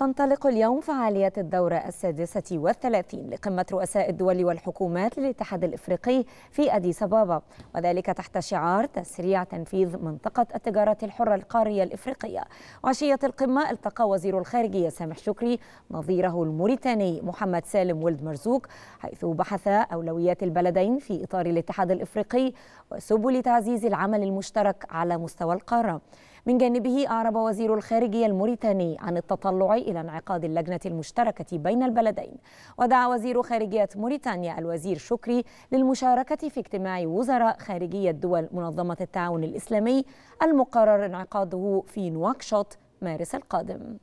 تنطلق اليوم فعاليات الدورة السادسة والثلاثين لقمة رؤساء الدول والحكومات للاتحاد الإفريقي في أديس أبابا وذلك تحت شعار تسريع تنفيذ منطقة التجارة الحرة القارية الإفريقية وعشية القمة التقى وزير الخارجية سامح شكري نظيره الموريتاني محمد سالم ولد مرزوق حيث بحث أولويات البلدين في إطار الاتحاد الإفريقي وسبل تعزيز العمل المشترك على مستوى القارة من جانبه أعرب وزير الخارجية الموريتاني عن التطلع إلى انعقاد اللجنة المشتركة بين البلدين ودعا وزير خارجية موريتانيا الوزير شكري للمشاركة في اجتماع وزراء خارجية دول منظمة التعاون الإسلامي المقرر انعقاده في نواكشوط مارس القادم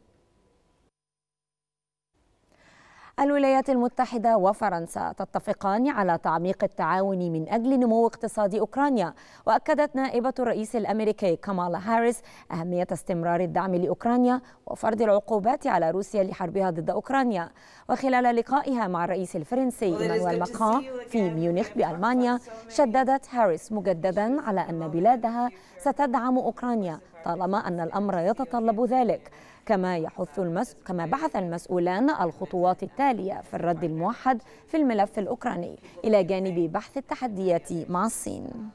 الولايات المتحدة وفرنسا تتفقان على تعميق التعاون من أجل نمو اقتصاد أوكرانيا وأكدت نائبة الرئيس الأمريكي كامالا هاريس أهمية استمرار الدعم لأوكرانيا وفرض العقوبات على روسيا لحربها ضد أوكرانيا وخلال لقائها مع الرئيس الفرنسي إيمانويل ماكرون في ميونخ بألمانيا شددت هاريس مجددا على أن بلادها ستدعم أوكرانيا طالما أن الأمر يتطلب ذلك كما يحث المس... كما بحث المسؤولان الخطوات التالية في الرد الموحد في الملف الأوكراني إلى جانب بحث التحديات مع الصين.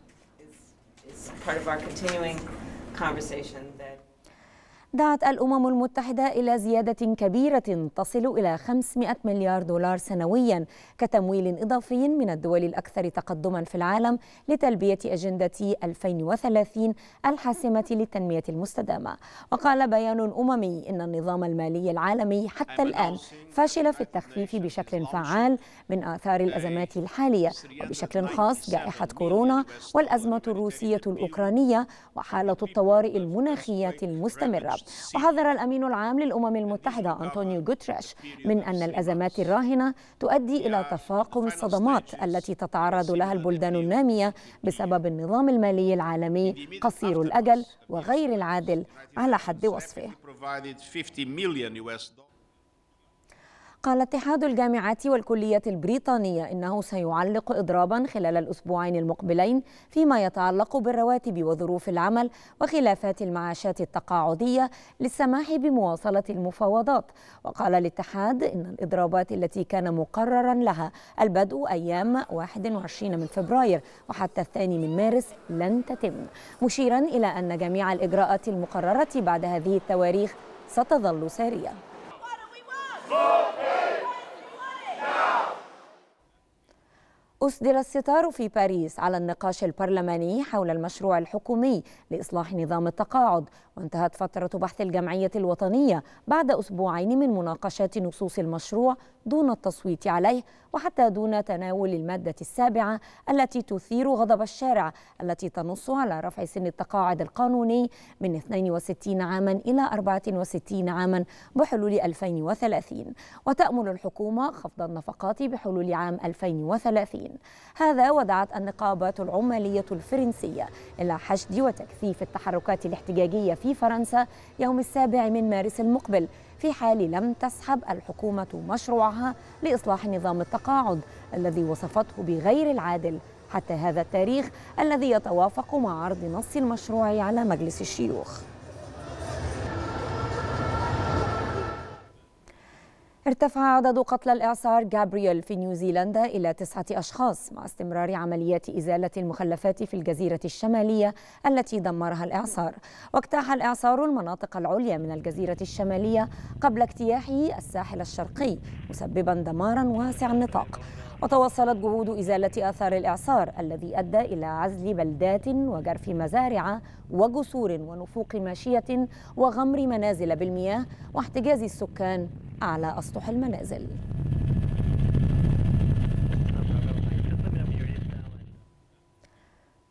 دعت الأمم المتحدة إلى زيادة كبيرة تصل إلى 500 مليار دولار سنويا كتمويل إضافي من الدول الأكثر تقدما في العالم لتلبية أجندة 2030 الحاسمة للتنمية المستدامة وقال بيان أممي إن النظام المالي العالمي حتى الآن فشل في التخفيف بشكل فعال من آثار الأزمات الحالية وبشكل خاص جائحة كورونا والأزمة الروسية الأوكرانية وحالة الطوارئ المناخية المستمرة وحذر الأمين العام للأمم المتحدة أنطونيو غوتريش من أن الأزمات الراهنة تؤدي إلى تفاقم الصدمات التي تتعرض لها البلدان النامية بسبب النظام المالي العالمي قصير الأجل وغير العادل على حد وصفه قال اتحاد الجامعات والكليات البريطانية إنه سيعلق إضرابا خلال الأسبوعين المقبلين فيما يتعلق بالرواتب وظروف العمل وخلافات المعاشات التقاعدية للسماح بمواصلة المفاوضات وقال الاتحاد إن الإضرابات التي كان مقررا لها البدء أيام 21 من فبراير وحتى الثاني من مارس لن تتم مشيرا إلى أن جميع الإجراءات المقررة بعد هذه التواريخ ستظل سارية أسدل الستار في باريس على النقاش البرلماني حول المشروع الحكومي لإصلاح نظام التقاعد وانتهت فترة بحث الجمعية الوطنية بعد أسبوعين من مناقشات نصوص المشروع دون التصويت عليه وحتى دون تناول المادة السابعة التي تثير غضب الشارع التي تنص على رفع سن التقاعد القانوني من 62 عاما إلى 64 عاما بحلول 2030 وتأمل الحكومة خفض النفقات بحلول عام 2030 هذا ودعت النقابة العمالية الفرنسية إلى حشد وتكثيف التحركات الاحتجاجية في فرنسا يوم السابع من مارس المقبل في حال لم تسحب الحكومة مشروعها لإصلاح نظام التقاعد الذي وصفته بغير العادل حتى هذا التاريخ الذي يتوافق مع عرض نص المشروع على مجلس الشيوخ ارتفع عدد قتلى الإعصار جابرييل في نيوزيلندا إلى تسعة أشخاص مع استمرار عمليات إزالة المخلفات في الجزيرة الشمالية التي دمرها الإعصار واجتاح الإعصار المناطق العليا من الجزيرة الشمالية قبل اجتياحه الساحل الشرقي مسببا دمارا واسع النطاق وتواصلت جهود إزالة آثار الإعصار الذي أدى إلى عزل بلدات وجرف مزارع وجسور ونفوق ماشية وغمر منازل بالمياه واحتجاز السكان أعلى أسطح المنازل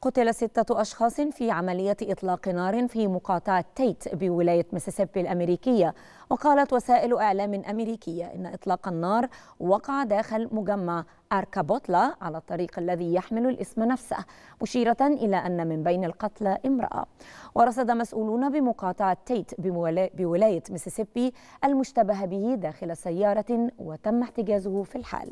قتل ستة أشخاص في عملية إطلاق نار في مقاطعة تيت بولاية ميسيسيبي الأمريكية وقالت وسائل إعلام أمريكية إن إطلاق النار وقع داخل مجمع أركابوتلا على الطريق الذي يحمل الاسم نفسه مشيرة إلى أن من بين القتلى امرأة ورصد مسؤولون بمقاطعة تيت بولاية ميسيسيبي المشتبه به داخل سيارة وتم احتجازه في الحال